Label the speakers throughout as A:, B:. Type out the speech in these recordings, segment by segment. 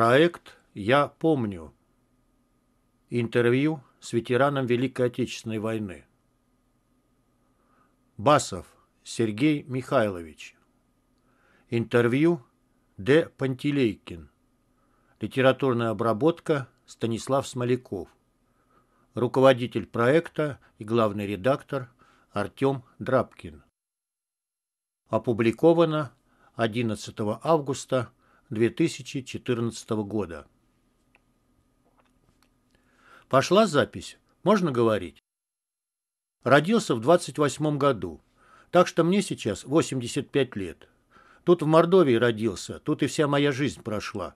A: Проект «Я помню». Интервью с ветераном Великой Отечественной войны. Басов Сергей Михайлович. Интервью Д. Пантелейкин. Литературная обработка Станислав Смоляков. Руководитель проекта и главный редактор Артем Драбкин. Опубликовано 11 августа 2014 года. Пошла запись. Можно говорить? Родился в 28 году, так что мне сейчас 85 лет. Тут в Мордовии родился, тут и вся моя жизнь прошла.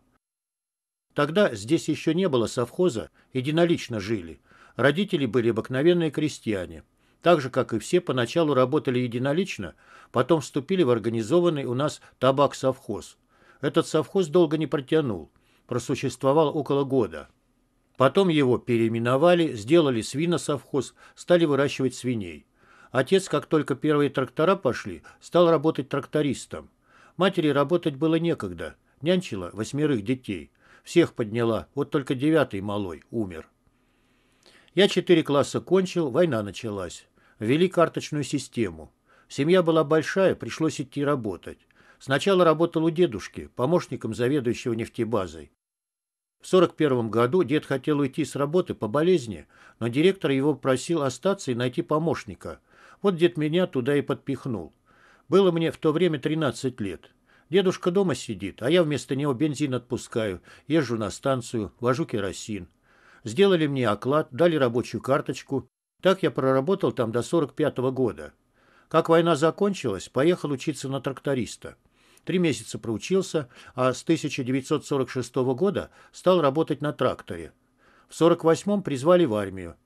A: Тогда здесь еще не было совхоза, единолично жили. Родители были обыкновенные крестьяне. Так же, как и все, поначалу работали единолично, потом вступили в организованный у нас табак-совхоз – этот совхоз долго не протянул. Просуществовал около года. Потом его переименовали, сделали свиносовхоз, стали выращивать свиней. Отец, как только первые трактора пошли, стал работать трактористом. Матери работать было некогда. Нянчила восьмерых детей. Всех подняла, вот только девятый малой умер. Я четыре класса кончил, война началась. Ввели карточную систему. Семья была большая, пришлось идти работать. Сначала работал у дедушки, помощником заведующего нефтебазой. В 1941 году дед хотел уйти с работы по болезни, но директор его просил остаться и найти помощника. Вот дед меня туда и подпихнул. Было мне в то время 13 лет. Дедушка дома сидит, а я вместо него бензин отпускаю, езжу на станцию, вожу керосин. Сделали мне оклад, дали рабочую карточку. Так я проработал там до 45 -го года. Как война закончилась, поехал учиться на тракториста. Три месяца проучился, а с 1946 года стал работать на тракторе. В 1948-м призвали в армию.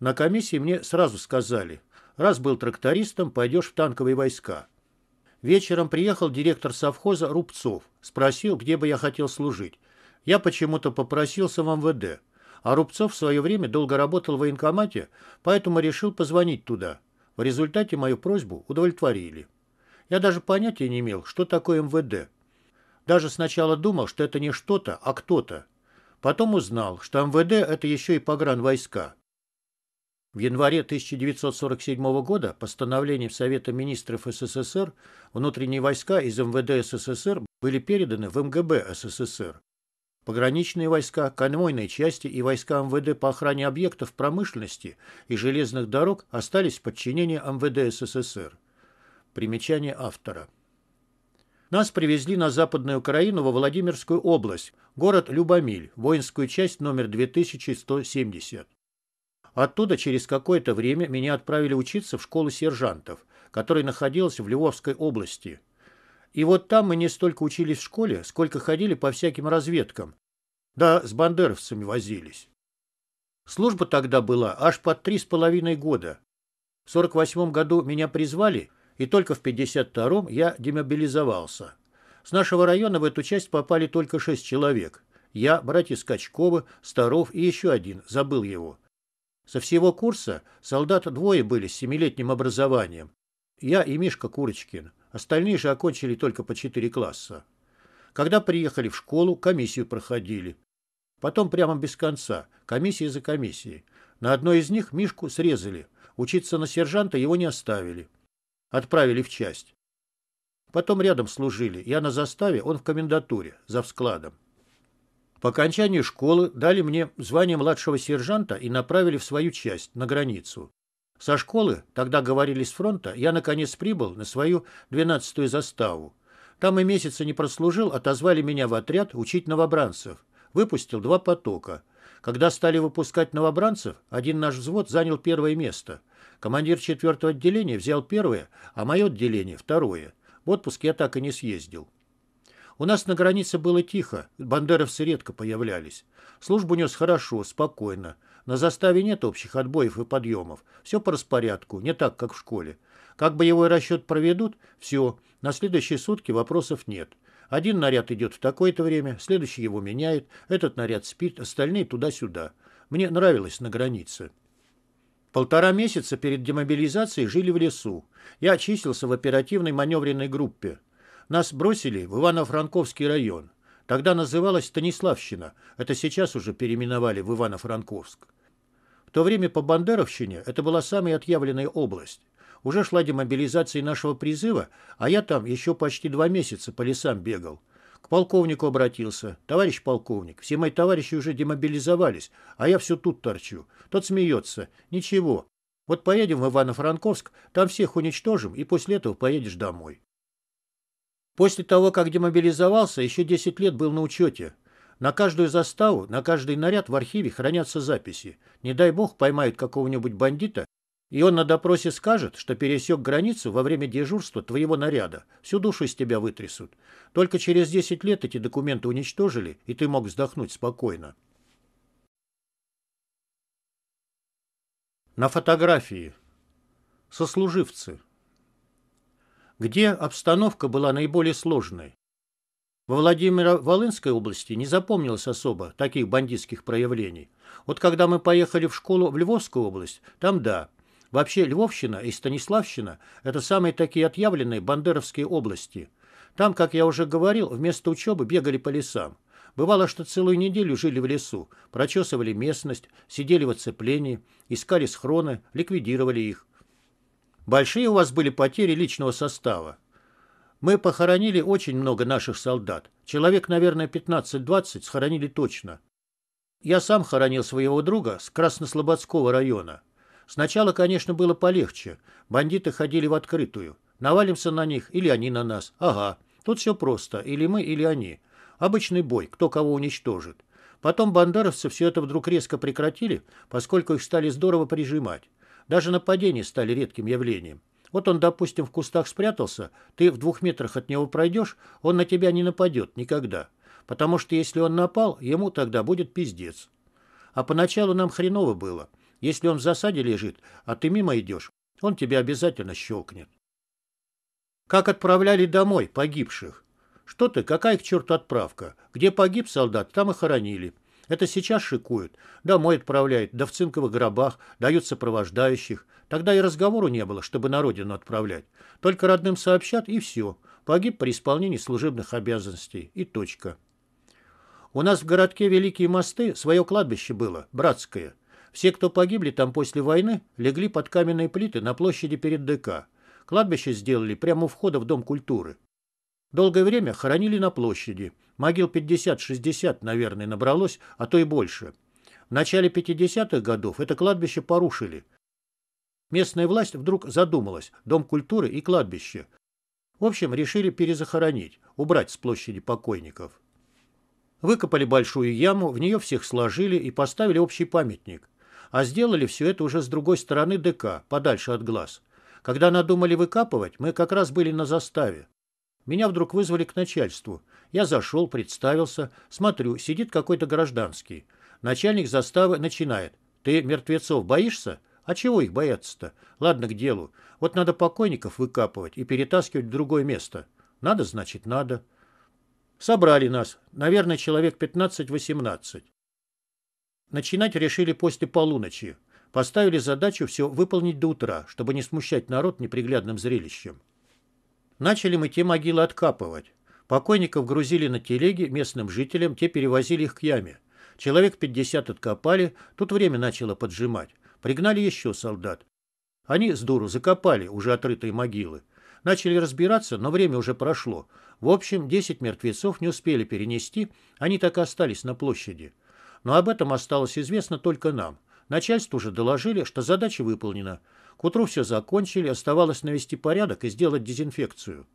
A: На комиссии мне сразу сказали, раз был трактористом, пойдешь в танковые войска. Вечером приехал директор совхоза Рубцов, спросил, где бы я хотел служить. Я почему-то попросился в МВД, а Рубцов в свое время долго работал в военкомате, поэтому решил позвонить туда. В результате мою просьбу удовлетворили. Я даже понятия не имел, что такое МВД. Даже сначала думал, что это не что-то, а кто-то. Потом узнал, что МВД – это еще и погранвойска. В январе 1947 года постановлением Совета министров СССР внутренние войска из МВД СССР были переданы в МГБ СССР. Пограничные войска, конвойные части и войска МВД по охране объектов промышленности и железных дорог остались в подчинении МВД СССР. Примечание автора. Нас привезли на Западную Украину во Владимирскую область, город Любомиль, воинскую часть номер 2170. Оттуда через какое-то время меня отправили учиться в школу сержантов, которая находилась в Львовской области. И вот там мы не столько учились в школе, сколько ходили по всяким разведкам. Да, с бандеровцами возились. Служба тогда была аж под три с половиной года. В 48 году меня призвали, и только в 52-м я демобилизовался. С нашего района в эту часть попали только шесть человек. Я, братья Скачковы, Старов и еще один, забыл его. Со всего курса солдат двое были с семилетним образованием. Я и Мишка Курочкин. Остальные же окончили только по четыре класса. Когда приехали в школу, комиссию проходили. Потом прямо без конца, комиссия за комиссией. На одной из них Мишку срезали. Учиться на сержанта его не оставили. Отправили в часть. Потом рядом служили. Я на заставе, он в комендатуре, за вскладом. По окончании школы дали мне звание младшего сержанта и направили в свою часть, на границу. Со школы, тогда говорили с фронта, я наконец прибыл на свою 12-ю заставу. Там и месяца не прослужил, отозвали меня в отряд учить новобранцев. Выпустил два потока. Когда стали выпускать новобранцев, один наш взвод занял первое место – Командир четвертого отделения взял первое, а мое отделение – второе. В отпуск я так и не съездил. У нас на границе было тихо, бандеровцы редко появлялись. Службу нес хорошо, спокойно. На заставе нет общих отбоев и подъемов. Все по распорядку, не так, как в школе. Как боевой расчет проведут, все, на следующие сутки вопросов нет. Один наряд идет в такое-то время, следующий его меняет, этот наряд спит, остальные туда-сюда. Мне нравилось на границе. Полтора месяца перед демобилизацией жили в лесу. Я числился в оперативной маневренной группе. Нас бросили в Ивано-Франковский район. Тогда называлась Станиславщина. Это сейчас уже переименовали в Ивано-Франковск. В то время по Бандеровщине это была самая отъявленная область. Уже шла демобилизация нашего призыва, а я там еще почти два месяца по лесам бегал. К полковнику обратился. «Товарищ полковник, все мои товарищи уже демобилизовались, а я все тут торчу». Тот смеется. «Ничего. Вот поедем в Ивано-Франковск, там всех уничтожим, и после этого поедешь домой». После того, как демобилизовался, еще 10 лет был на учете. На каждую заставу, на каждый наряд в архиве хранятся записи. Не дай бог поймают какого-нибудь бандита, и он на допросе скажет, что пересек границу во время дежурства твоего наряда. Всю душу из тебя вытрясут. Только через 10 лет эти документы уничтожили, и ты мог вздохнуть спокойно. На фотографии. Сослуживцы. Где обстановка была наиболее сложной? Во Владимиро-Волынской области не запомнилось особо таких бандитских проявлений. Вот когда мы поехали в школу в Львовскую область, там да – Вообще Львовщина и Станиславщина – это самые такие отъявленные бандеровские области. Там, как я уже говорил, вместо учебы бегали по лесам. Бывало, что целую неделю жили в лесу, прочесывали местность, сидели в оцеплении, искали схроны, ликвидировали их. Большие у вас были потери личного состава. Мы похоронили очень много наших солдат. Человек, наверное, 15-20 схоронили точно. Я сам хоронил своего друга с Краснослободского района. Сначала, конечно, было полегче. Бандиты ходили в открытую. Навалимся на них или они на нас. Ага. Тут все просто. Или мы, или они. Обычный бой. Кто кого уничтожит. Потом бандеровцы все это вдруг резко прекратили, поскольку их стали здорово прижимать. Даже нападения стали редким явлением. Вот он, допустим, в кустах спрятался, ты в двух метрах от него пройдешь, он на тебя не нападет никогда. Потому что если он напал, ему тогда будет пиздец. А поначалу нам хреново было – если он в засаде лежит, а ты мимо идешь, он тебя обязательно щелкнет. Как отправляли домой погибших? Что ты, какая к черту отправка? Где погиб солдат, там и хоронили. Это сейчас шикуют. Домой отправляют, да в цинковых гробах, дают сопровождающих. Тогда и разговору не было, чтобы на родину отправлять. Только родным сообщат, и все. Погиб при исполнении служебных обязанностей. И точка. У нас в городке Великие мосты свое кладбище было, братское. Все, кто погибли там после войны, легли под каменные плиты на площади перед ДК. Кладбище сделали прямо у входа в Дом культуры. Долгое время хоронили на площади. Могил 50-60, наверное, набралось, а то и больше. В начале 50-х годов это кладбище порушили. Местная власть вдруг задумалась. Дом культуры и кладбище. В общем, решили перезахоронить, убрать с площади покойников. Выкопали большую яму, в нее всех сложили и поставили общий памятник а сделали все это уже с другой стороны ДК, подальше от глаз. Когда надумали выкапывать, мы как раз были на заставе. Меня вдруг вызвали к начальству. Я зашел, представился, смотрю, сидит какой-то гражданский. Начальник заставы начинает. «Ты мертвецов боишься?» «А чего их бояться-то? Ладно, к делу. Вот надо покойников выкапывать и перетаскивать в другое место. Надо, значит, надо». Собрали нас. Наверное, человек 15-18. Начинать решили после полуночи. Поставили задачу все выполнить до утра, чтобы не смущать народ неприглядным зрелищем. Начали мы те могилы откапывать. Покойников грузили на телеги местным жителям, те перевозили их к яме. Человек 50 откопали, тут время начало поджимать. Пригнали еще солдат. Они с дуру закопали уже отрытые могилы. Начали разбираться, но время уже прошло. В общем, 10 мертвецов не успели перенести, они так и остались на площади. Но об этом осталось известно только нам. Начальству уже доложили, что задача выполнена. К утру все закончили, оставалось навести порядок и сделать дезинфекцию.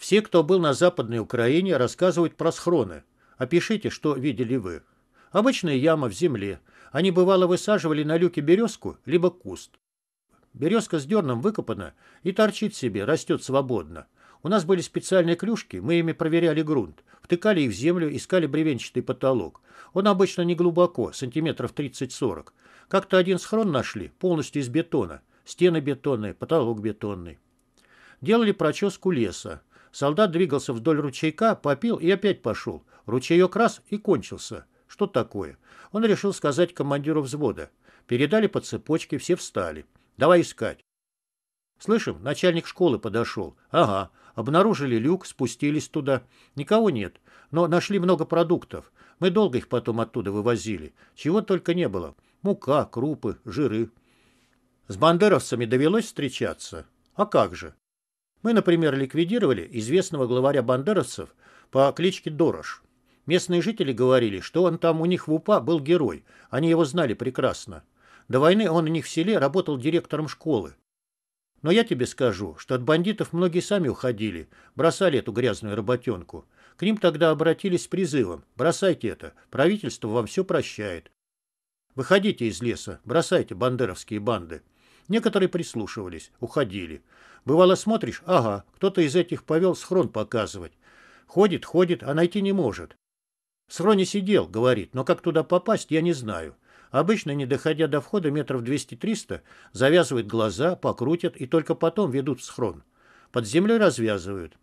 A: Все, кто был на Западной Украине, рассказывают про схроны. Опишите, что видели вы. Обычная яма в земле. Они, бывало, высаживали на люке березку, либо куст. Березка с дерном выкопана и торчит себе, растет свободно. У нас были специальные клюшки, мы ими проверяли грунт. Втыкали их в землю, искали бревенчатый потолок. Он обычно не глубоко, сантиметров 30-40. Как-то один схрон нашли, полностью из бетона. Стены бетонные, потолок бетонный. Делали проческу леса. Солдат двигался вдоль ручейка, попил и опять пошел. Ручеек раз и кончился. Что такое? Он решил сказать командиру взвода. Передали по цепочке, все встали. Давай искать. Слышим, начальник школы подошел. Ага, Обнаружили люк, спустились туда. Никого нет, но нашли много продуктов. Мы долго их потом оттуда вывозили. Чего только не было. Мука, крупы, жиры. С бандеровцами довелось встречаться? А как же? Мы, например, ликвидировали известного главаря бандеровцев по кличке Дорож. Местные жители говорили, что он там у них в УПА был герой. Они его знали прекрасно. До войны он у них в селе работал директором школы. Но я тебе скажу, что от бандитов многие сами уходили, бросали эту грязную работенку. К ним тогда обратились с призывом «бросайте это, правительство вам все прощает». «Выходите из леса, бросайте бандеровские банды». Некоторые прислушивались, уходили. Бывало смотришь, ага, кто-то из этих повел схрон показывать. Ходит, ходит, а найти не может. В схроне сидел, говорит, но как туда попасть, я не знаю. Обычно, не доходя до входа метров 200-300, завязывают глаза, покрутят и только потом ведут в схрон. Под землей развязывают.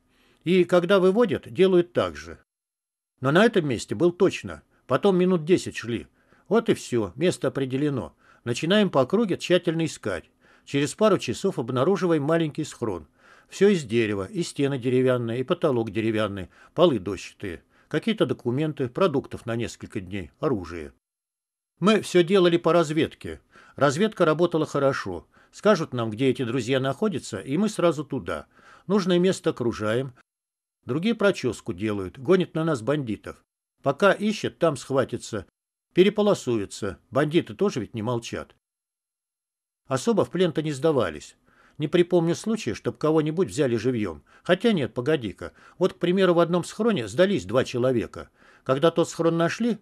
A: И когда выводят, делают так же. Но на этом месте был точно. Потом минут 10 шли. Вот и все, место определено. Начинаем по округе тщательно искать. Через пару часов обнаруживаем маленький схрон. Все из дерева, и стены деревянные, и потолок деревянный, полы дощатые. Какие-то документы, продуктов на несколько дней, оружие. Мы все делали по разведке. Разведка работала хорошо. Скажут нам, где эти друзья находятся, и мы сразу туда. Нужное место окружаем. Другие проческу делают, гонят на нас бандитов. Пока ищет, там схватится. Переполосуется. Бандиты тоже ведь не молчат. Особо в плен-то не сдавались. Не припомню случая, чтобы кого-нибудь взяли живьем. Хотя нет, погоди-ка. Вот, к примеру, в одном схроне сдались два человека. Когда тот схрон нашли,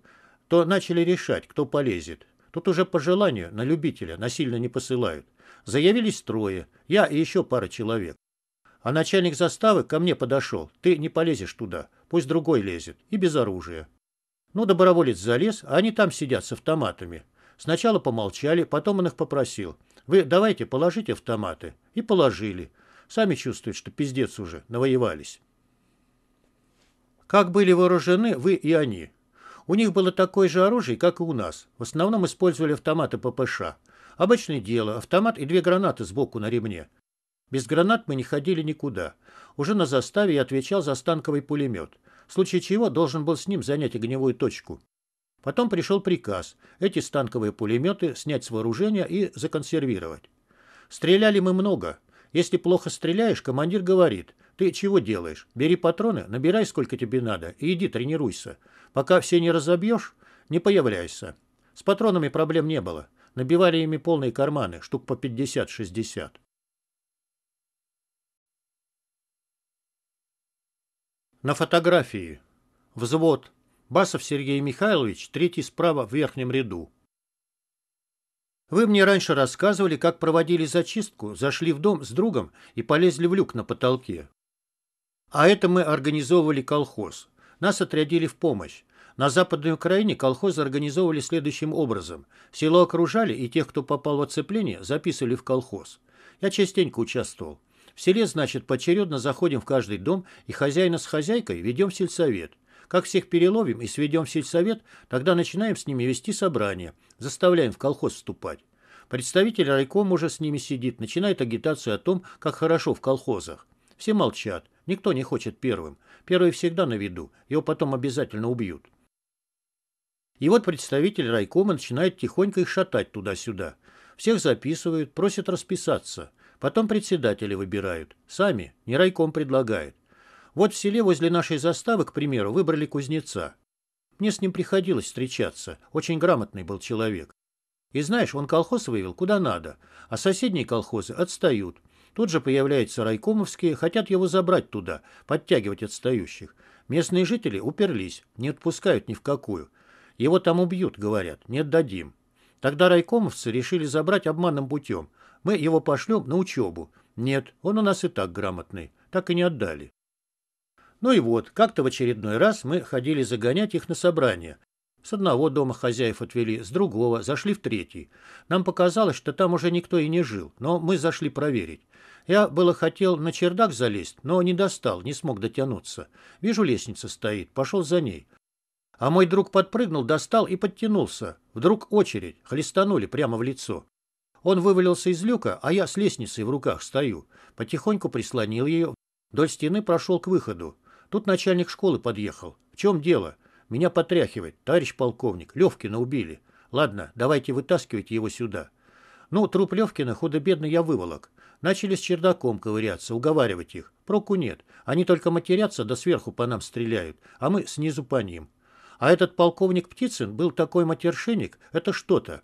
A: то начали решать, кто полезет. Тут уже по желанию на любителя насильно не посылают. Заявились трое, я и еще пара человек. А начальник заставы ко мне подошел. Ты не полезешь туда, пусть другой лезет, и без оружия. Ну, доброволец залез, а они там сидят с автоматами. Сначала помолчали, потом он их попросил. Вы давайте положите автоматы. И положили. Сами чувствуют, что пиздец уже, навоевались. Как были вооружены вы и они? У них было такое же оружие, как и у нас. В основном использовали автоматы ППШ. Обычное дело, автомат и две гранаты сбоку на ремне. Без гранат мы не ходили никуда. Уже на заставе я отвечал за станковый пулемет, в случае чего должен был с ним занять огневую точку. Потом пришел приказ эти станковые пулеметы снять с вооружения и законсервировать. Стреляли мы много. Если плохо стреляешь, командир говорит, ты чего делаешь? Бери патроны, набирай сколько тебе надо и иди тренируйся. Пока все не разобьешь, не появляйся. С патронами проблем не было. Набивали ими полные карманы, штук по 50-60. На фотографии. Взвод. Басов Сергей Михайлович, третий справа в верхнем ряду. Вы мне раньше рассказывали, как проводили зачистку, зашли в дом с другом и полезли в люк на потолке. А это мы организовывали колхоз. Нас отрядили в помощь. На Западной Украине колхозы организовывали следующим образом. Село окружали, и тех, кто попал в оцепление, записывали в колхоз. Я частенько участвовал. В селе, значит, поочередно заходим в каждый дом и хозяина с хозяйкой ведем сельсовет. Как всех переловим и сведем в сельсовет, тогда начинаем с ними вести собрание, заставляем в колхоз вступать. Представитель райкома уже с ними сидит, начинает агитацию о том, как хорошо в колхозах. Все молчат. Никто не хочет первым. Первый всегда на виду, его потом обязательно убьют. И вот представитель райкома начинает тихонько их шатать туда-сюда. Всех записывают, просят расписаться. Потом председатели выбирают. Сами, не райком предлагает. Вот в селе возле нашей заставы, к примеру, выбрали кузнеца. Мне с ним приходилось встречаться. Очень грамотный был человек. И знаешь, он колхоз вывел куда надо, а соседние колхозы отстают. Тут же появляются райкомовские, хотят его забрать туда, подтягивать отстающих. Местные жители уперлись, не отпускают ни в какую. Его там убьют, говорят, не отдадим. Тогда райкомовцы решили забрать обманным путем. Мы его пошлем на учебу. Нет, он у нас и так грамотный. Так и не отдали. Ну и вот, как-то в очередной раз мы ходили загонять их на собрание. С одного дома хозяев отвели, с другого, зашли в третий. Нам показалось, что там уже никто и не жил, но мы зашли проверить. Я было хотел на чердак залезть, но не достал, не смог дотянуться. Вижу, лестница стоит, пошел за ней. А мой друг подпрыгнул, достал и подтянулся. Вдруг очередь, хлестанули прямо в лицо. Он вывалился из люка, а я с лестницей в руках стою. Потихоньку прислонил ее, вдоль стены прошел к выходу. Тут начальник школы подъехал. В чем дело? Меня потряхивает. Товарищ полковник, Левкина убили. Ладно, давайте вытаскивать его сюда. Ну, труп Левкина худо-бедно я выволок. Начали с чердаком ковыряться, уговаривать их. Проку нет. Они только матерятся, да сверху по нам стреляют, а мы снизу по ним. А этот полковник Птицын был такой матершинник, это что-то.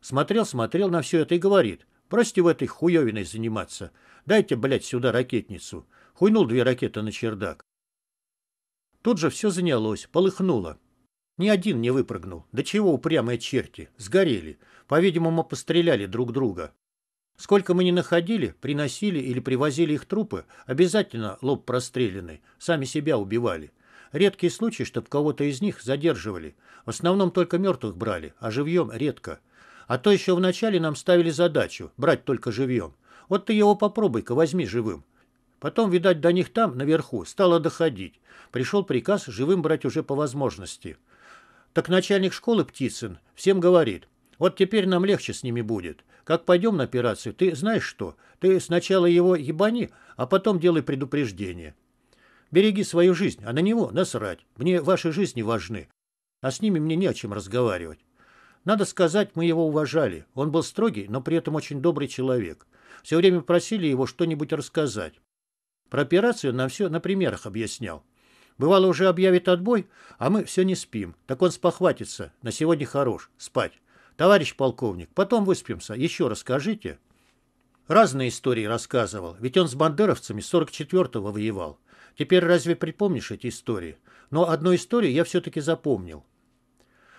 A: Смотрел, смотрел на все это и говорит. Бросьте в этой хуевиной заниматься. Дайте, блядь, сюда ракетницу. Хуйнул две ракеты на чердак. Тут же все занялось, полыхнуло. Ни один не выпрыгнул. Да чего упрямые черти? Сгорели. По-видимому, постреляли друг друга. Сколько мы ни находили, приносили или привозили их трупы, обязательно лоб простреленный, сами себя убивали. Редкий случай, чтобы кого-то из них задерживали. В основном только мертвых брали, а живьем редко. А то еще вначале нам ставили задачу – брать только живьем. Вот ты его попробуй-ка возьми живым. Потом, видать, до них там, наверху, стало доходить. Пришел приказ живым брать уже по возможности – так начальник школы Птицын всем говорит, вот теперь нам легче с ними будет. Как пойдем на операцию, ты знаешь что? Ты сначала его ебани, а потом делай предупреждение. Береги свою жизнь, а на него насрать. Мне ваши жизни важны, а с ними мне не о чем разговаривать. Надо сказать, мы его уважали. Он был строгий, но при этом очень добрый человек. Все время просили его что-нибудь рассказать. Про операцию нам все на примерах объяснял. Бывало, уже объявит отбой, а мы все не спим. Так он спохватится. На сегодня хорош. Спать. Товарищ полковник, потом выспимся. Еще расскажите. Разные истории рассказывал, ведь он с бандеровцами 44-го воевал. Теперь разве припомнишь эти истории? Но одну историю я все-таки запомнил.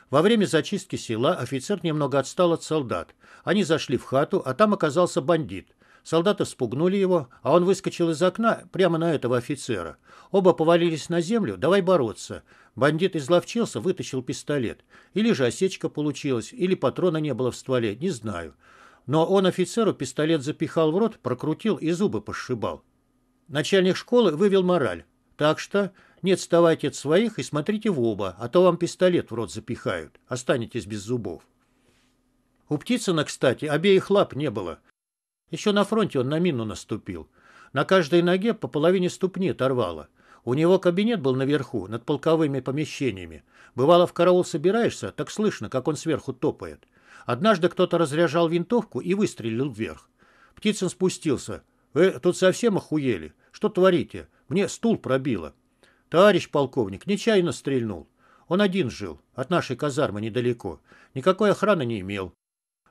A: Во время зачистки села офицер немного отстал от солдат. Они зашли в хату, а там оказался бандит – Солдаты спугнули его, а он выскочил из окна прямо на этого офицера. Оба повалились на землю, давай бороться. Бандит изловчился, вытащил пистолет. Или же осечка получилась, или патрона не было в стволе, не знаю. Но он офицеру пистолет запихал в рот, прокрутил и зубы пошибал. Начальник школы вывел мораль. Так что не отставайте от своих и смотрите в оба, а то вам пистолет в рот запихают. Останетесь без зубов. У Птицына, кстати, обеих лап не было. Еще на фронте он на мину наступил. На каждой ноге по половине ступни оторвало. У него кабинет был наверху, над полковыми помещениями. Бывало, в караул собираешься, так слышно, как он сверху топает. Однажды кто-то разряжал винтовку и выстрелил вверх. Птицын спустился. «Вы «Э, тут совсем охуели? Что творите? Мне стул пробило». «Товарищ полковник, нечаянно стрельнул. Он один жил, от нашей казармы недалеко. Никакой охраны не имел.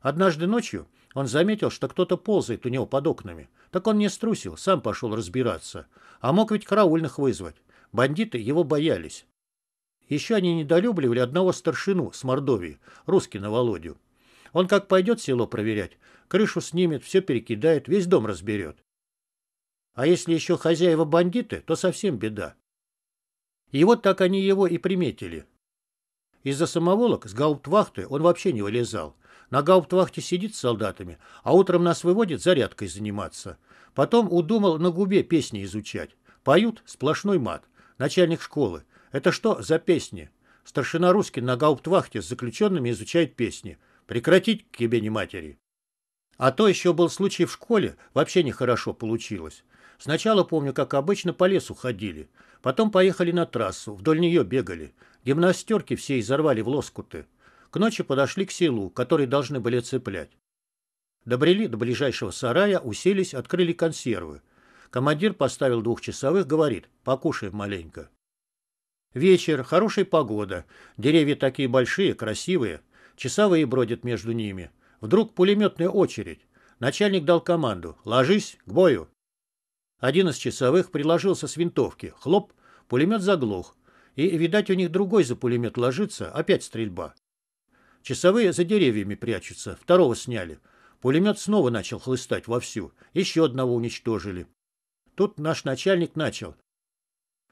A: Однажды ночью он заметил, что кто-то ползает у него под окнами. Так он не струсил, сам пошел разбираться. А мог ведь караульных вызвать. Бандиты его боялись. Еще они недолюбливали одного старшину с Мордовии, Рускина Володю. Он как пойдет село проверять, крышу снимет, все перекидает, весь дом разберет. А если еще хозяева бандиты, то совсем беда. И вот так они его и приметили. Из-за самоволок с гауптвахты он вообще не вылезал. На гауптвахте сидит с солдатами, а утром нас выводит зарядкой заниматься. Потом удумал на губе песни изучать. Поют сплошной мат. Начальник школы. Это что за песни? Старшина русский на гауптвахте с заключенными изучает песни. Прекратить к тебе не матери. А то еще был случай в школе, вообще нехорошо получилось. Сначала, помню, как обычно по лесу ходили. Потом поехали на трассу, вдоль нее бегали. Гимнастерки все изорвали в лоскуты. К ночи подошли к селу, который должны были цеплять. Добрели до ближайшего сарая, уселись, открыли консервы. Командир поставил двухчасовых, говорит, покушай маленько. Вечер, хорошая погода, деревья такие большие, красивые, часовые бродят между ними. Вдруг пулеметная очередь. Начальник дал команду «Ложись, к бою!». Один из часовых приложился с винтовки. Хлоп, пулемет заглох. И, видать, у них другой за пулемет ложится, опять стрельба. Часовые за деревьями прячутся, второго сняли. Пулемет снова начал хлыстать вовсю. Еще одного уничтожили. Тут наш начальник начал.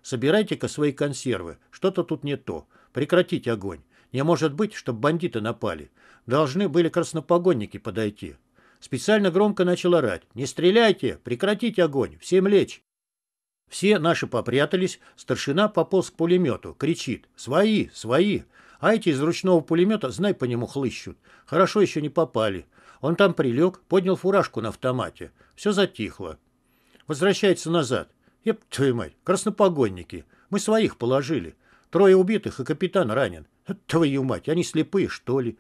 A: Собирайте-ка свои консервы. Что-то тут не то. Прекратите огонь. Не может быть, чтобы бандиты напали. Должны были краснопогонники подойти. Специально громко начал орать. «Не стреляйте! Прекратите огонь! Всем лечь!» Все наши попрятались. Старшина пополз к пулемету. Кричит. «Свои! Свои! А эти из ручного пулемета, знай, по нему хлыщут. Хорошо еще не попали. Он там прилег, поднял фуражку на автомате. Все затихло. Возвращается назад. Еп, твою мать, краснопогонники. Мы своих положили. Трое убитых и капитан ранен. Твою мать, они слепые, что ли?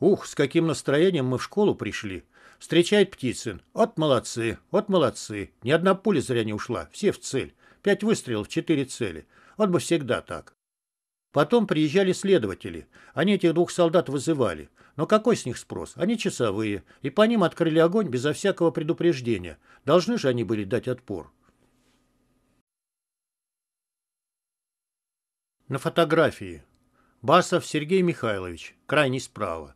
A: Ух, с каким настроением мы в школу пришли. Встречает Птицын. От молодцы, от молодцы. Ни одна пуля зря не ушла, все в цель. Пять выстрелов, четыре цели. Вот бы всегда так. Потом приезжали следователи. Они этих двух солдат вызывали. Но какой с них спрос? Они часовые. И по ним открыли огонь безо всякого предупреждения. Должны же они были дать отпор. На фотографии. Басов Сергей Михайлович, крайний справа.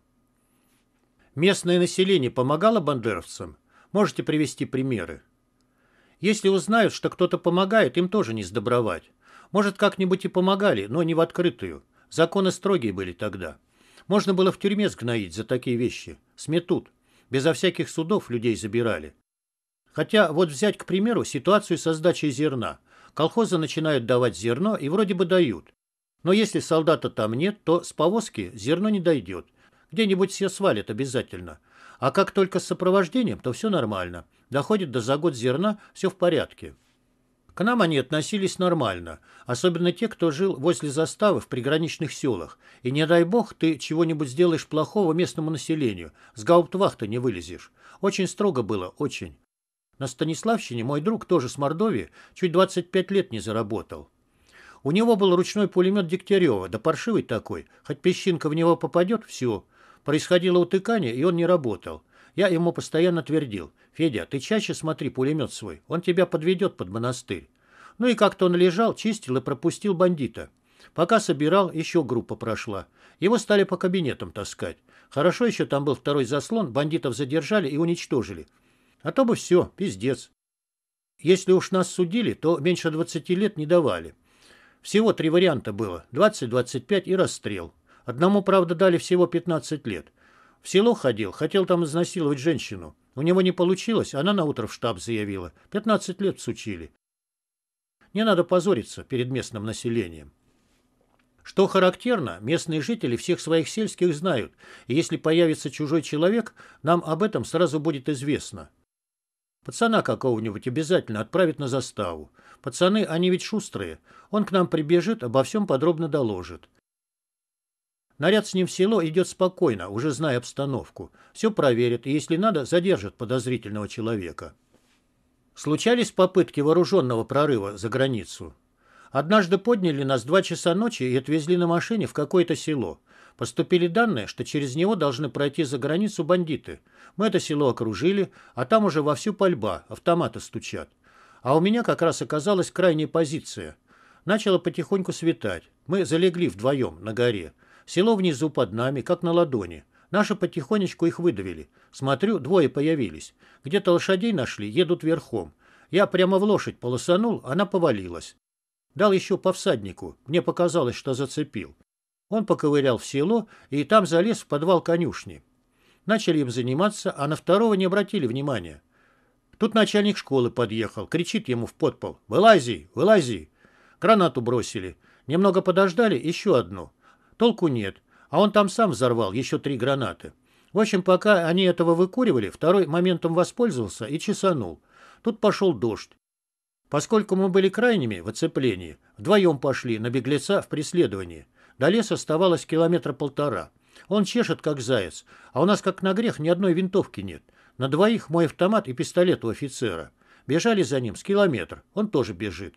A: Местное население помогало бандеровцам? Можете привести примеры? Если узнают, что кто-то помогает, им тоже не сдобровать. Может, как-нибудь и помогали, но не в открытую. Законы строгие были тогда. Можно было в тюрьме сгноить за такие вещи. Сметут. Безо всяких судов людей забирали. Хотя вот взять, к примеру, ситуацию со сдачей зерна. Колхозы начинают давать зерно и вроде бы дают. Но если солдата там нет, то с повозки зерно не дойдет. Где-нибудь все свалят обязательно. А как только с сопровождением, то все нормально. Доходит до за год зерна, все в порядке. К нам они относились нормально, особенно те, кто жил возле заставы в приграничных селах. И не дай бог ты чего-нибудь сделаешь плохого местному населению, с гауптвахты не вылезешь. Очень строго было, очень. На Станиславщине мой друг, тоже с Мордовии, чуть 25 лет не заработал. У него был ручной пулемет Дегтярева, да паршивый такой. Хоть песчинка в него попадет, все. Происходило утыкание, и он не работал. Я ему постоянно твердил, «Федя, ты чаще смотри пулемет свой, он тебя подведет под монастырь». Ну и как-то он лежал, чистил и пропустил бандита. Пока собирал, еще группа прошла. Его стали по кабинетам таскать. Хорошо еще там был второй заслон, бандитов задержали и уничтожили. А то бы все, пиздец. Если уж нас судили, то меньше 20 лет не давали. Всего три варианта было – 20, 25 и расстрел. Одному, правда, дали всего 15 лет. В село ходил, хотел там изнасиловать женщину. У него не получилось, она на утро в штаб заявила. 15 лет сучили. Не надо позориться перед местным населением. Что характерно, местные жители всех своих сельских знают, и если появится чужой человек, нам об этом сразу будет известно. Пацана какого-нибудь обязательно отправят на заставу. Пацаны, они ведь шустрые. Он к нам прибежит, обо всем подробно доложит. Наряд с ним в село идет спокойно, уже зная обстановку. Все проверят и, если надо, задержат подозрительного человека. Случались попытки вооруженного прорыва за границу. Однажды подняли нас два часа ночи и отвезли на машине в какое-то село. Поступили данные, что через него должны пройти за границу бандиты. Мы это село окружили, а там уже вовсю пальба, автоматы стучат. А у меня как раз оказалась крайняя позиция. Начало потихоньку светать. Мы залегли вдвоем на горе. Село внизу под нами, как на ладони. Наши потихонечку их выдавили. Смотрю, двое появились. Где-то лошадей нашли, едут верхом. Я прямо в лошадь полосанул, она повалилась. Дал еще по всаднику, мне показалось, что зацепил. Он поковырял в село и там залез в подвал конюшни. Начали им заниматься, а на второго не обратили внимания. Тут начальник школы подъехал, кричит ему в подпол. «Вылази! Вылази!» Гранату бросили. Немного подождали, еще одну. Толку нет. А он там сам взорвал еще три гранаты. В общем, пока они этого выкуривали, второй моментом воспользовался и чесанул. Тут пошел дождь. Поскольку мы были крайними в оцеплении, вдвоем пошли на беглеца в преследовании. До леса оставалось километра полтора. Он чешет, как заяц, а у нас, как на грех, ни одной винтовки нет. На двоих мой автомат и пистолет у офицера. Бежали за ним с километр, он тоже бежит.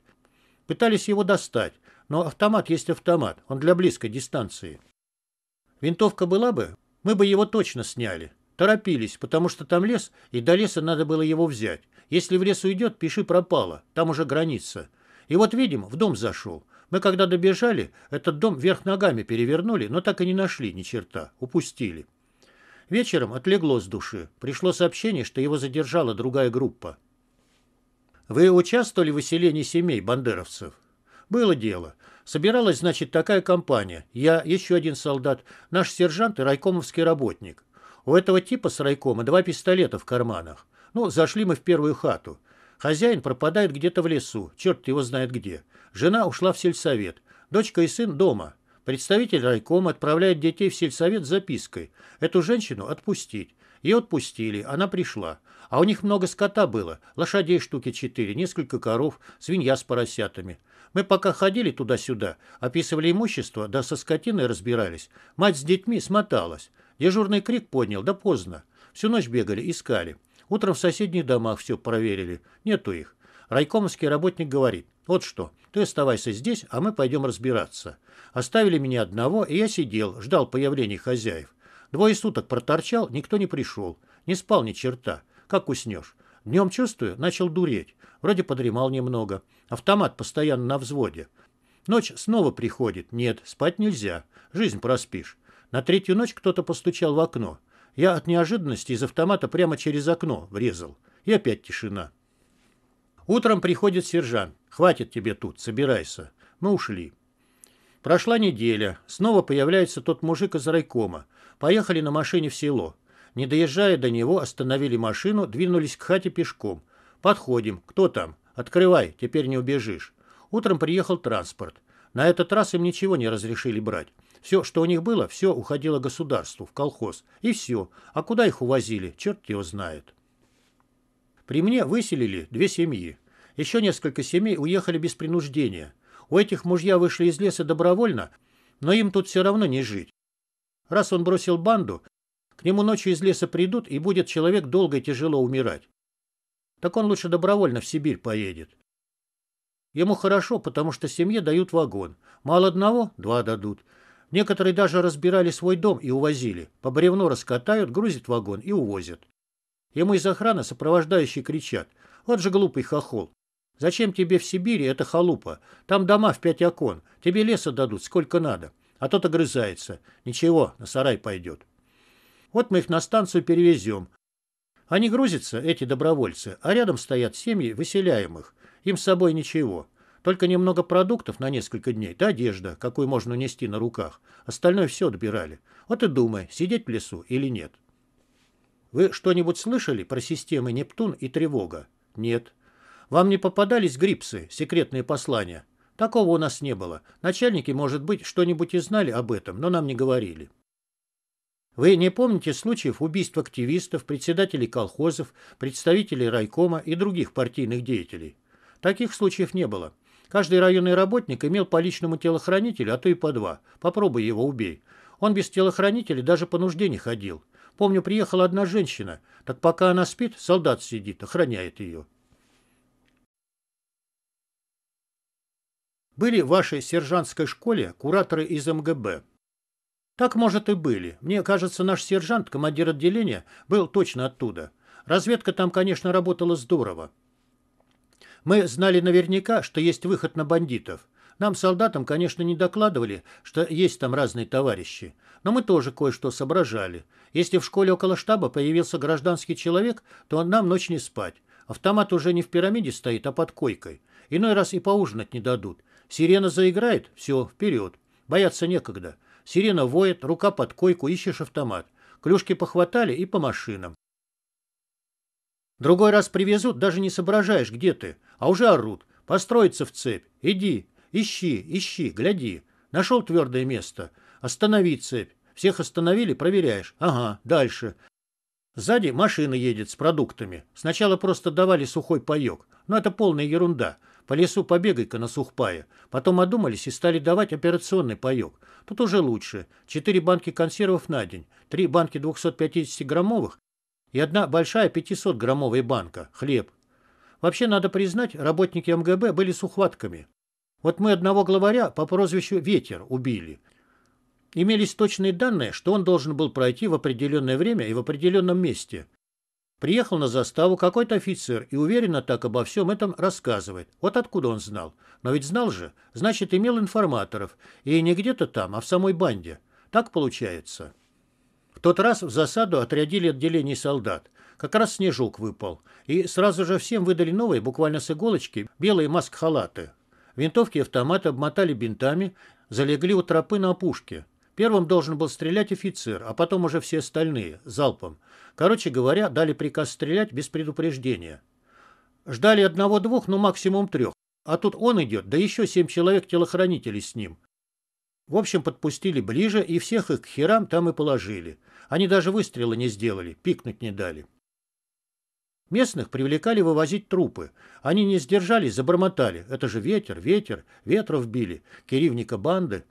A: Пытались его достать. Но автомат есть автомат, он для близкой дистанции. Винтовка была бы, мы бы его точно сняли. Торопились, потому что там лес, и до леса надо было его взять. Если в лес уйдет, пиши пропало, там уже граница. И вот, видим, в дом зашел. Мы когда добежали, этот дом вверх ногами перевернули, но так и не нашли ни черта, упустили. Вечером отлегло с души. Пришло сообщение, что его задержала другая группа. «Вы участвовали в выселении семей бандеровцев?» «Было дело. Собиралась, значит, такая компания. Я, еще один солдат, наш сержант и райкомовский работник. У этого типа с райкома два пистолета в карманах. Ну, зашли мы в первую хату. Хозяин пропадает где-то в лесу, черт его знает где. Жена ушла в сельсовет. Дочка и сын дома. Представитель райкома отправляет детей в сельсовет с запиской. Эту женщину отпустить. Ее отпустили, она пришла. А у них много скота было. Лошадей штуки четыре, несколько коров, свинья с поросятами. Мы пока ходили туда-сюда, описывали имущество, да со скотиной разбирались. Мать с детьми смоталась. Дежурный крик поднял, да поздно. Всю ночь бегали, искали. Утром в соседних домах все проверили. Нету их. Райкомовский работник говорит, вот что, ты оставайся здесь, а мы пойдем разбираться. Оставили меня одного, и я сидел, ждал появления хозяев. Двое суток проторчал, никто не пришел. Не спал ни черта. Как уснешь? Днем, чувствую, начал дуреть. Вроде подремал немного. Автомат постоянно на взводе. Ночь снова приходит. Нет, спать нельзя. Жизнь проспишь. На третью ночь кто-то постучал в окно. Я от неожиданности из автомата прямо через окно врезал. И опять тишина. Утром приходит сержант. «Хватит тебе тут, собирайся». Мы ушли. Прошла неделя. Снова появляется тот мужик из райкома. Поехали на машине в село. Не доезжая до него, остановили машину, двинулись к хате пешком. «Подходим. Кто там? Открывай, теперь не убежишь». Утром приехал транспорт. На этот раз им ничего не разрешили брать. Все, что у них было, все уходило государству, в колхоз. И все. А куда их увозили, черт его знает. При мне выселили две семьи. Еще несколько семей уехали без принуждения. У этих мужья вышли из леса добровольно, но им тут все равно не жить. Раз он бросил банду, к нему ночью из леса придут, и будет человек долго и тяжело умирать. Так он лучше добровольно в Сибирь поедет. Ему хорошо, потому что семье дают вагон. Мало одного – два дадут. Некоторые даже разбирали свой дом и увозили. По бревну раскатают, грузят вагон и увозят. Ему из охраны сопровождающие кричат. Вот же глупый хохол. Зачем тебе в Сибири эта халупа? Там дома в пять окон. Тебе леса дадут сколько надо. А тот огрызается. Ничего, на сарай пойдет. Вот мы их на станцию перевезем. Они грузятся, эти добровольцы, а рядом стоят семьи выселяемых. Им с собой ничего. Только немного продуктов на несколько дней, да одежда, какую можно унести на руках. Остальное все отбирали. Вот и думай, сидеть в лесу или нет. Вы что-нибудь слышали про системы Нептун и Тревога? Нет. Вам не попадались грипсы, секретные послания? Такого у нас не было. Начальники, может быть, что-нибудь и знали об этом, но нам не говорили. Вы не помните случаев убийств активистов, председателей колхозов, представителей райкома и других партийных деятелей? Таких случаев не было. Каждый районный работник имел по личному телохранителю, а то и по два. Попробуй его убей. Он без телохранителя даже по нужде не ходил. Помню, приехала одна женщина. Так пока она спит, солдат сидит, охраняет ее. Были в вашей сержантской школе кураторы из МГБ? Так, может, и были. Мне кажется, наш сержант, командир отделения, был точно оттуда. Разведка там, конечно, работала здорово. Мы знали наверняка, что есть выход на бандитов. Нам, солдатам, конечно, не докладывали, что есть там разные товарищи. Но мы тоже кое-что соображали. Если в школе около штаба появился гражданский человек, то нам ночь не спать. Автомат уже не в пирамиде стоит, а под койкой. Иной раз и поужинать не дадут. Сирена заиграет, все, вперед. Бояться некогда. Сирена воет, рука под койку, ищешь автомат. Клюшки похватали и по машинам. Другой раз привезут, даже не соображаешь, где ты, а уже орут. Построиться в цепь. Иди, ищи, ищи, гляди. Нашел твердое место. Останови цепь. Всех остановили, проверяешь. Ага, дальше. Сзади машина едет с продуктами. Сначала просто давали сухой паек. Но это полная ерунда. По лесу побегай-ка на сухпае. Потом одумались и стали давать операционный паёк. Тут уже лучше. Четыре банки консервов на день, три банки 250-граммовых и одна большая 500-граммовая банка, хлеб. Вообще, надо признать, работники МГБ были сухватками. Вот мы одного главаря по прозвищу «Ветер» убили. Имелись точные данные, что он должен был пройти в определенное время и в определенном месте. Приехал на заставу какой-то офицер и уверенно так обо всем этом рассказывает. Вот откуда он знал. Но ведь знал же, значит, имел информаторов. И не где-то там, а в самой банде. Так получается. В тот раз в засаду отрядили отделение солдат. Как раз снежок выпал. И сразу же всем выдали новые, буквально с иголочки, белые маск-халаты. Винтовки и автоматы обмотали бинтами, залегли у тропы на опушке. Первым должен был стрелять офицер, а потом уже все остальные, залпом. Короче говоря, дали приказ стрелять без предупреждения. Ждали одного-двух, ну максимум трех. А тут он идет, да еще семь человек-телохранителей с ним. В общем, подпустили ближе, и всех их к херам там и положили. Они даже выстрела не сделали, пикнуть не дали. Местных привлекали вывозить трупы. Они не сдержались, забормотали. Это же ветер, ветер, ветров били, киривника банды.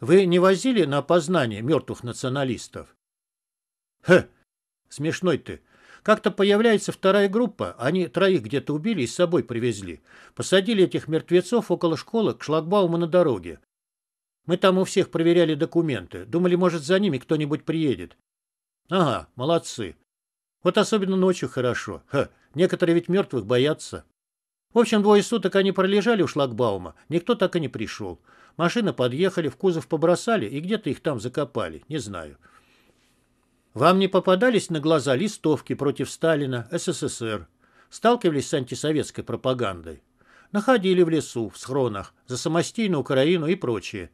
A: Вы не возили на опознание мертвых националистов? Хе, смешной ты. Как-то появляется вторая группа, они троих где-то убили и с собой привезли. Посадили этих мертвецов около школы к шлагбауму на дороге. Мы там у всех проверяли документы. Думали, может, за ними кто-нибудь приедет. Ага, молодцы. Вот особенно ночью хорошо. Ха, некоторые ведь мертвых боятся. В общем, двое суток они пролежали у шлагбаума, никто так и не пришел. Машины подъехали, в кузов побросали и где-то их там закопали, не знаю. Вам не попадались на глаза листовки против Сталина, СССР? Сталкивались с антисоветской пропагандой? Находили в лесу, в схронах, за самостийную Украину и прочее.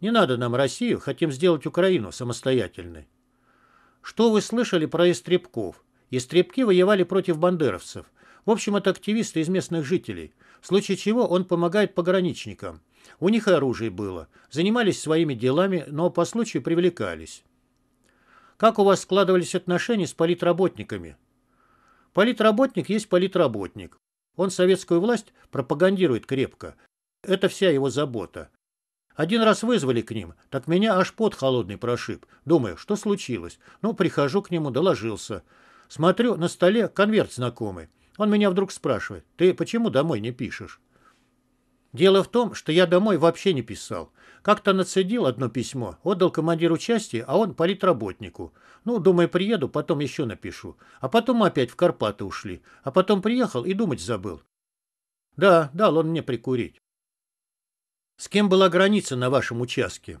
A: Не надо нам Россию, хотим сделать Украину самостоятельной. Что вы слышали про истребков? Истребки воевали против бандеровцев – в общем, это активисты из местных жителей, в случае чего он помогает пограничникам. У них и оружие было. Занимались своими делами, но по случаю привлекались. Как у вас складывались отношения с политработниками? Политработник есть политработник. Он советскую власть пропагандирует крепко. Это вся его забота. Один раз вызвали к ним, так меня аж под холодный прошиб. Думаю, что случилось? Ну, прихожу к нему, доложился. Смотрю, на столе конверт знакомый. Он меня вдруг спрашивает, ты почему домой не пишешь? Дело в том, что я домой вообще не писал. Как-то нацедил одно письмо, отдал командиру части, а он политработнику. Ну, думаю, приеду, потом еще напишу. А потом опять в Карпаты ушли. А потом приехал и думать забыл. Да, дал он мне прикурить. С кем была граница на вашем участке?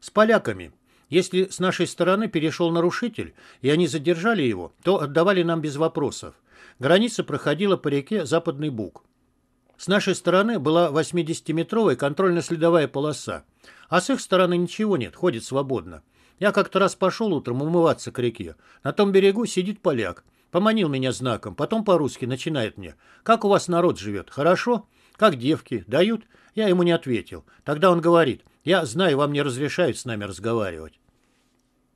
A: С поляками. Если с нашей стороны перешел нарушитель, и они задержали его, то отдавали нам без вопросов. Граница проходила по реке Западный Буг. С нашей стороны была 80-метровая контрольно-следовая полоса, а с их стороны ничего нет, ходит свободно. Я как-то раз пошел утром умываться к реке. На том берегу сидит поляк. Поманил меня знаком, потом по-русски начинает мне. «Как у вас народ живет? Хорошо? Как девки? Дают?» Я ему не ответил. Тогда он говорит, «Я знаю, вам не разрешают с нами разговаривать».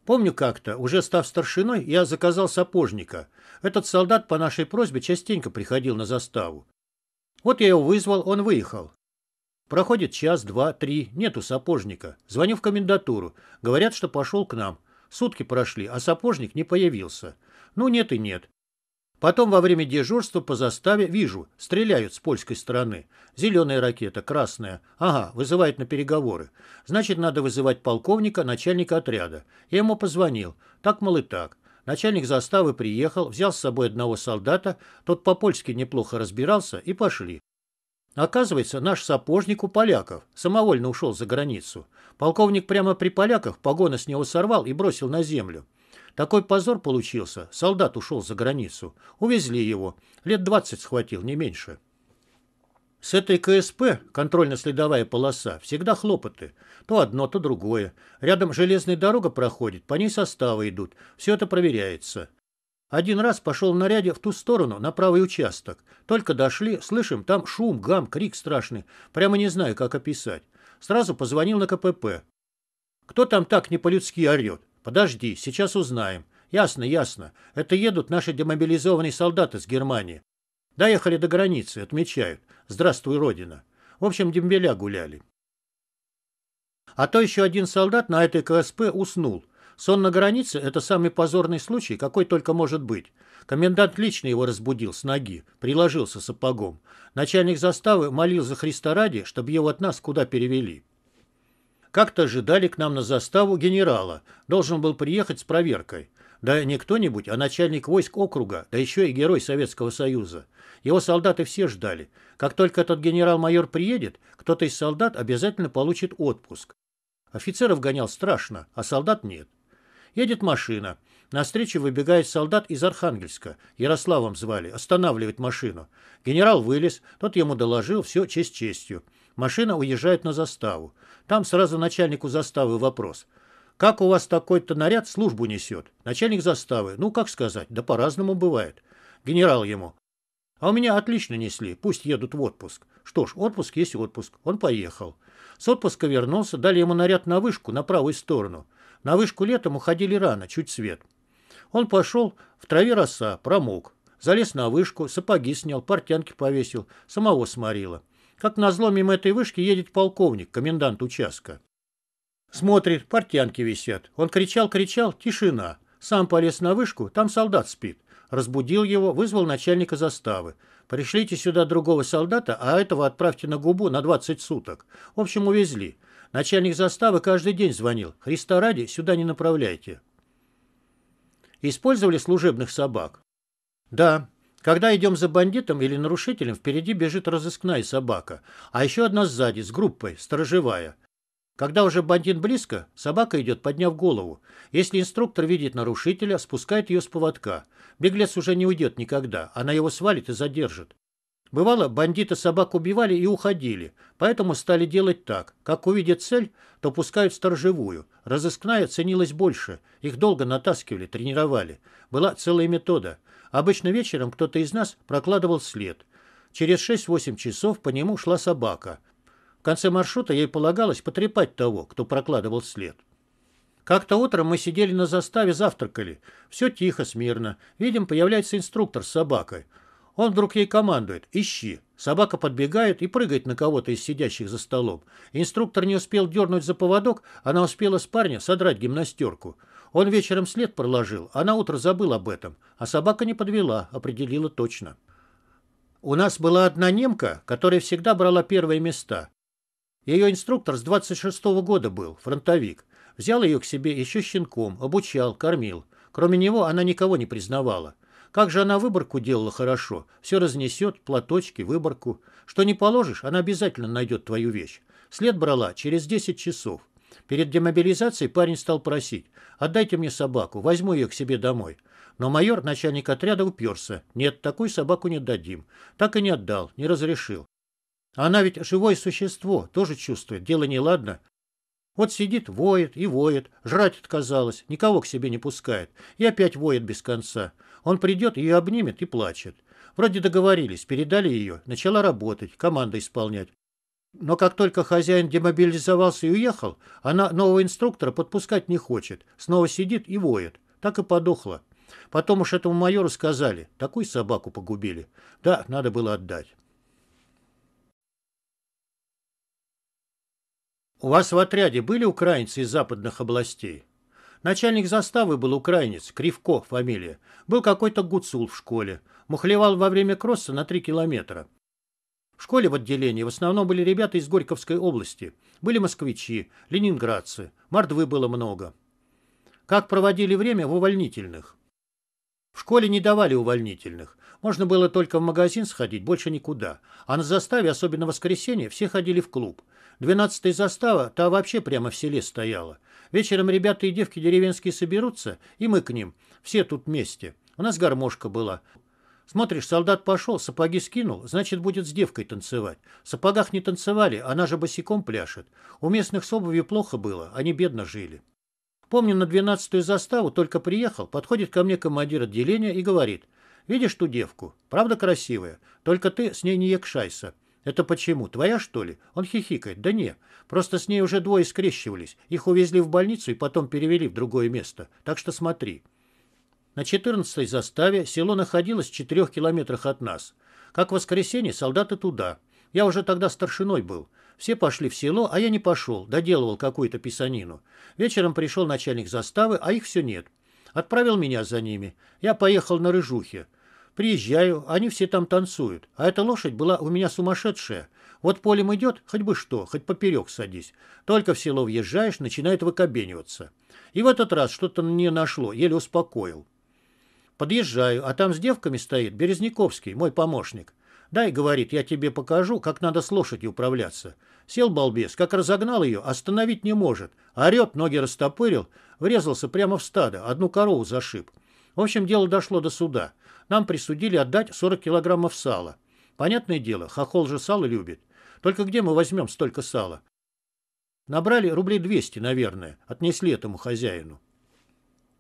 A: Помню как-то, уже став старшиной, я заказал сапожника. Этот солдат по нашей просьбе частенько приходил на заставу. Вот я его вызвал, он выехал. Проходит час, два, три, нету сапожника. Звоню в комендатуру. Говорят, что пошел к нам. Сутки прошли, а сапожник не появился. Ну, нет и нет. Потом во время дежурства по заставе вижу, стреляют с польской стороны. Зеленая ракета, красная. Ага, вызывает на переговоры. Значит, надо вызывать полковника, начальника отряда. Я ему позвонил. Так, мол, и так. Начальник заставы приехал, взял с собой одного солдата, тот по-польски неплохо разбирался, и пошли. Оказывается, наш сапожник у поляков, самовольно ушел за границу. Полковник прямо при поляках погоны с него сорвал и бросил на землю. Такой позор получился. Солдат ушел за границу. Увезли его. Лет двадцать схватил, не меньше. С этой КСП, контрольно-следовая полоса, всегда хлопоты. То одно, то другое. Рядом железная дорога проходит, по ней составы идут. Все это проверяется. Один раз пошел в наряде в ту сторону, на правый участок. Только дошли, слышим, там шум, гам, крик страшный. Прямо не знаю, как описать. Сразу позвонил на КПП. Кто там так не по-людски орет? Подожди, сейчас узнаем. Ясно, ясно. Это едут наши демобилизованные солдаты с Германии. Доехали до границы, отмечают. Здравствуй, Родина. В общем, дембеля гуляли. А то еще один солдат на этой КСП уснул. Сон на границе – это самый позорный случай, какой только может быть. Комендант лично его разбудил с ноги, приложился сапогом. Начальник заставы молил за Христа ради, чтобы его от нас куда перевели. Как-то ожидали к нам на заставу генерала. Должен был приехать с проверкой. Да не кто-нибудь, а начальник войск округа, да еще и герой Советского Союза. Его солдаты все ждали. Как только этот генерал-майор приедет, кто-то из солдат обязательно получит отпуск. Офицеров гонял страшно, а солдат нет. Едет машина. На встречу выбегает солдат из Архангельска. Ярославом звали. Останавливает машину. Генерал вылез, тот ему доложил все честь честью. Машина уезжает на заставу. Там сразу начальнику заставы вопрос. «Как у вас такой-то наряд службу несет?» Начальник заставы. «Ну, как сказать? Да по-разному бывает». Генерал ему. «А у меня отлично несли. Пусть едут в отпуск». Что ж, отпуск есть отпуск. Он поехал. С отпуска вернулся, дали ему наряд на вышку на правую сторону. На вышку летом уходили рано, чуть свет. Он пошел, в траве роса, промок. Залез на вышку, сапоги снял, портянки повесил, самого сморило. Как назло мимо этой вышки едет полковник, комендант участка. Смотрит, портянки висят. Он кричал-кричал, тишина. Сам полез на вышку, там солдат спит. Разбудил его, вызвал начальника заставы. Пришлите сюда другого солдата, а этого отправьте на губу на 20 суток. В общем, увезли. Начальник заставы каждый день звонил. Христа ради, сюда не направляйте. Использовали служебных собак? Да, когда идем за бандитом или нарушителем, впереди бежит разыскная собака, а еще одна сзади, с группой, сторожевая. Когда уже бандит близко, собака идет, подняв голову. Если инструктор видит нарушителя, спускает ее с поводка. Беглец уже не уйдет никогда, она его свалит и задержит. Бывало, бандиты собак убивали и уходили, поэтому стали делать так. Как увидят цель, то пускают сторожевую. Разыскная ценилась больше. Их долго натаскивали, тренировали. Была целая метода. Обычно вечером кто-то из нас прокладывал след. Через 6-8 часов по нему шла собака. В конце маршрута ей полагалось потрепать того, кто прокладывал след. Как-то утром мы сидели на заставе, завтракали. Все тихо, смирно. Видим, появляется инструктор с собакой. Он вдруг ей командует «Ищи». Собака подбегает и прыгает на кого-то из сидящих за столом. Инструктор не успел дернуть за поводок, она успела с парня содрать гимнастерку. Он вечером след проложил, она а утро забыл об этом. А собака не подвела, определила точно. У нас была одна немка, которая всегда брала первые места. Ее инструктор с 26-го года был, фронтовик. Взял ее к себе еще щенком, обучал, кормил. Кроме него она никого не признавала. Как же она выборку делала хорошо. Все разнесет, платочки, выборку. Что не положишь, она обязательно найдет твою вещь. След брала через 10 часов. Перед демобилизацией парень стал просить «Отдайте мне собаку, возьму ее к себе домой». Но майор, начальник отряда, уперся. «Нет, такую собаку не дадим». Так и не отдал, не разрешил. Она ведь живое существо, тоже чувствует, дело неладно. Вот сидит, воет и воет, жрать отказалась, никого к себе не пускает. И опять воет без конца. Он придет, ее обнимет и плачет. Вроде договорились, передали ее, начала работать, команда исполнять. Но как только хозяин демобилизовался и уехал, она нового инструктора подпускать не хочет. Снова сидит и воет. Так и подохла. Потом уж этому майору сказали, такую собаку погубили. Да, надо было отдать. У вас в отряде были украинцы из западных областей? Начальник заставы был украинец, Кривко фамилия. Был какой-то гуцул в школе. Мухлевал во время кросса на три километра. В школе в отделении в основном были ребята из Горьковской области. Были москвичи, ленинградцы. Мордвы было много. Как проводили время в увольнительных? В школе не давали увольнительных. Можно было только в магазин сходить, больше никуда. А на заставе, особенно в воскресенье, все ходили в клуб. Двенадцатая застава, та вообще прямо в селе стояла. Вечером ребята и девки деревенские соберутся, и мы к ним. Все тут вместе. У нас гармошка была. Смотришь, солдат пошел, сапоги скинул, значит, будет с девкой танцевать. В сапогах не танцевали, она же босиком пляшет. У местных с обувью плохо было, они бедно жили. Помню, на двенадцатую заставу только приехал, подходит ко мне командир отделения и говорит, «Видишь ту девку? Правда красивая? Только ты с ней не якшайся. Это почему? Твоя, что ли? Он хихикает. Да не. Просто с ней уже двое скрещивались. Их увезли в больницу и потом перевели в другое место. Так что смотри. На 14-й заставе село находилось в четырех километрах от нас. Как в воскресенье солдаты туда. Я уже тогда старшиной был. Все пошли в село, а я не пошел, доделывал какую-то писанину. Вечером пришел начальник заставы, а их все нет. Отправил меня за ними. Я поехал на Рыжухе. Приезжаю, они все там танцуют. А эта лошадь была у меня сумасшедшая. Вот полем идет, хоть бы что, хоть поперек садись. Только в село въезжаешь, начинает выкобениваться. И в этот раз что-то мне нашло, еле успокоил. Подъезжаю, а там с девками стоит Березняковский, мой помощник. «Дай, — говорит, — я тебе покажу, как надо с лошадью управляться». Сел балбес, как разогнал ее, остановить не может. Орет, ноги растопырил, врезался прямо в стадо, одну корову зашиб. В общем, дело дошло до суда. Нам присудили отдать 40 килограммов сала. Понятное дело, хохол же сало любит. Только где мы возьмем столько сала? Набрали рублей 200, наверное, отнесли этому хозяину.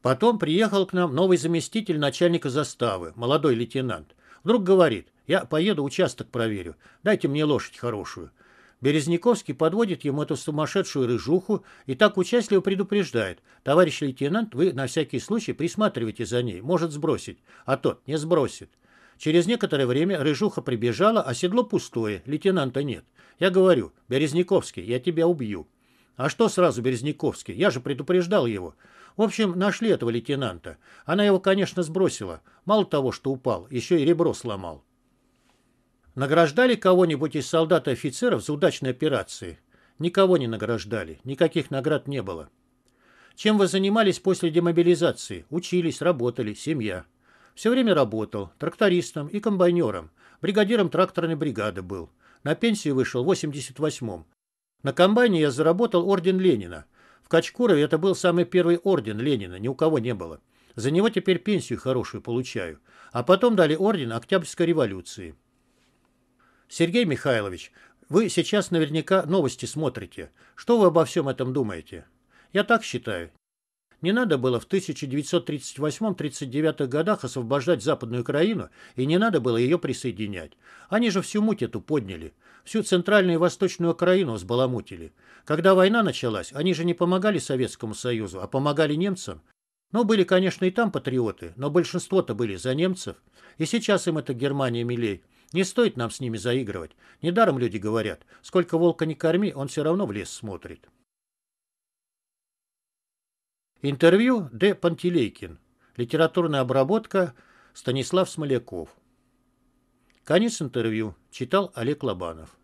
A: Потом приехал к нам новый заместитель начальника заставы, молодой лейтенант. Вдруг говорит, я поеду участок проверю, дайте мне лошадь хорошую. Березняковский подводит ему эту сумасшедшую рыжуху и так участливо предупреждает. «Товарищ лейтенант, вы на всякий случай присматривайте за ней, может сбросить». А тот не сбросит. Через некоторое время рыжуха прибежала, а седло пустое, лейтенанта нет. Я говорю, «Березняковский, я тебя убью». А что сразу Березняковский? Я же предупреждал его. В общем, нашли этого лейтенанта. Она его, конечно, сбросила. Мало того, что упал, еще и ребро сломал. Награждали кого-нибудь из солдат и офицеров за удачные операции? Никого не награждали, никаких наград не было. Чем вы занимались после демобилизации? Учились, работали, семья. Все время работал, трактористом и комбайнером, бригадиром тракторной бригады был. На пенсию вышел в 88-м. На комбайне я заработал орден Ленина. В Качкурове это был самый первый орден Ленина, ни у кого не было. За него теперь пенсию хорошую получаю. А потом дали орден Октябрьской революции. Сергей Михайлович, вы сейчас наверняка новости смотрите. Что вы обо всем этом думаете? Я так считаю. Не надо было в 1938-39 годах освобождать Западную Украину, и не надо было ее присоединять. Они же всю муть эту подняли. Всю Центральную и Восточную Украину взбаламутили. Когда война началась, они же не помогали Советскому Союзу, а помогали немцам. Но ну, были, конечно, и там патриоты, но большинство-то были за немцев. И сейчас им эта Германия милей. Не стоит нам с ними заигрывать. Недаром люди говорят, сколько волка не корми, он все равно в лес смотрит. Интервью Д. Пантелейкин. Литературная обработка Станислав Смоляков. Конец интервью. Читал Олег Лобанов.